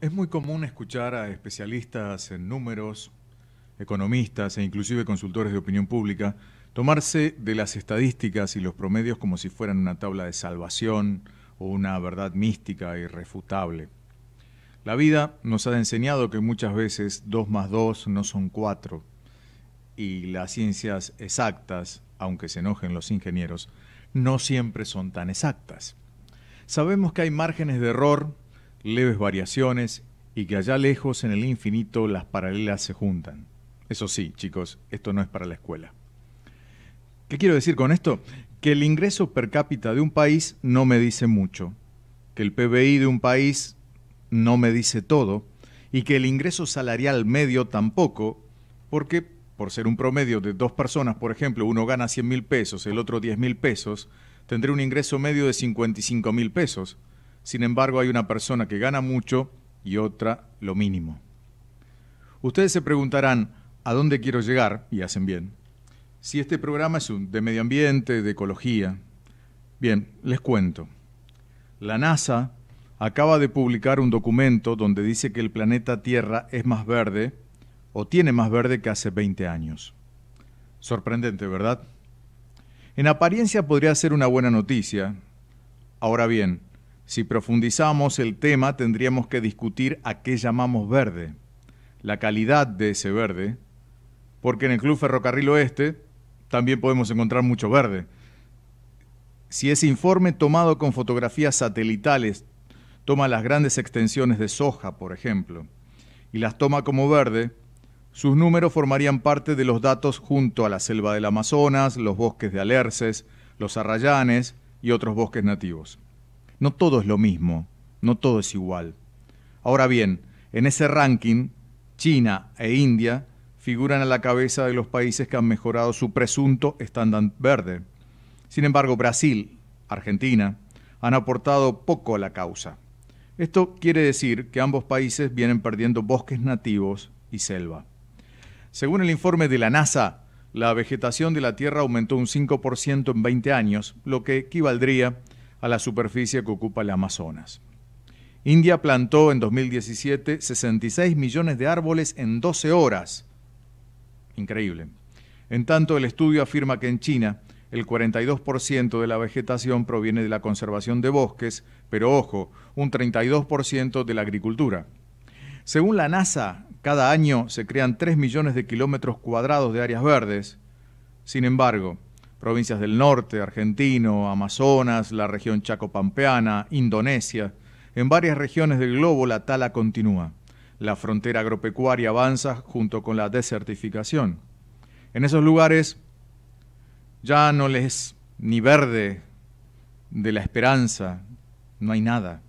Es muy común escuchar a especialistas en números, economistas e inclusive consultores de opinión pública tomarse de las estadísticas y los promedios como si fueran una tabla de salvación o una verdad mística irrefutable. La vida nos ha enseñado que muchas veces dos más dos no son 4 y las ciencias exactas, aunque se enojen los ingenieros, no siempre son tan exactas. Sabemos que hay márgenes de error leves variaciones y que allá lejos en el infinito las paralelas se juntan. Eso sí, chicos, esto no es para la escuela. ¿Qué quiero decir con esto? Que el ingreso per cápita de un país no me dice mucho, que el PBI de un país no me dice todo, y que el ingreso salarial medio tampoco, porque por ser un promedio de dos personas, por ejemplo, uno gana 100 mil pesos, el otro 10 mil pesos, tendré un ingreso medio de 55 mil pesos. Sin embargo, hay una persona que gana mucho y otra lo mínimo. Ustedes se preguntarán, ¿a dónde quiero llegar? Y hacen bien. Si este programa es de medio ambiente, de ecología. Bien, les cuento. La NASA acaba de publicar un documento donde dice que el planeta Tierra es más verde o tiene más verde que hace 20 años. Sorprendente, ¿verdad? En apariencia podría ser una buena noticia. Ahora bien, si profundizamos el tema, tendríamos que discutir a qué llamamos verde, la calidad de ese verde, porque en el Club Ferrocarril Oeste también podemos encontrar mucho verde. Si ese informe tomado con fotografías satelitales toma las grandes extensiones de soja, por ejemplo, y las toma como verde, sus números formarían parte de los datos junto a la selva del Amazonas, los bosques de alerces, los arrayanes y otros bosques nativos. No todo es lo mismo, no todo es igual. Ahora bien, en ese ranking, China e India figuran a la cabeza de los países que han mejorado su presunto estándar verde. Sin embargo, Brasil, Argentina, han aportado poco a la causa. Esto quiere decir que ambos países vienen perdiendo bosques nativos y selva. Según el informe de la NASA, la vegetación de la Tierra aumentó un 5% en 20 años, lo que equivaldría a la superficie que ocupa el Amazonas. India plantó en 2017 66 millones de árboles en 12 horas. Increíble. En tanto, el estudio afirma que en China el 42% de la vegetación proviene de la conservación de bosques, pero ojo, un 32% de la agricultura. Según la NASA, cada año se crean 3 millones de kilómetros cuadrados de áreas verdes. Sin embargo, provincias del norte, argentino, Amazonas, la región Chaco-Pampeana, Indonesia. En varias regiones del globo la tala continúa. La frontera agropecuaria avanza junto con la desertificación. En esos lugares ya no les ni verde de la esperanza, no hay nada.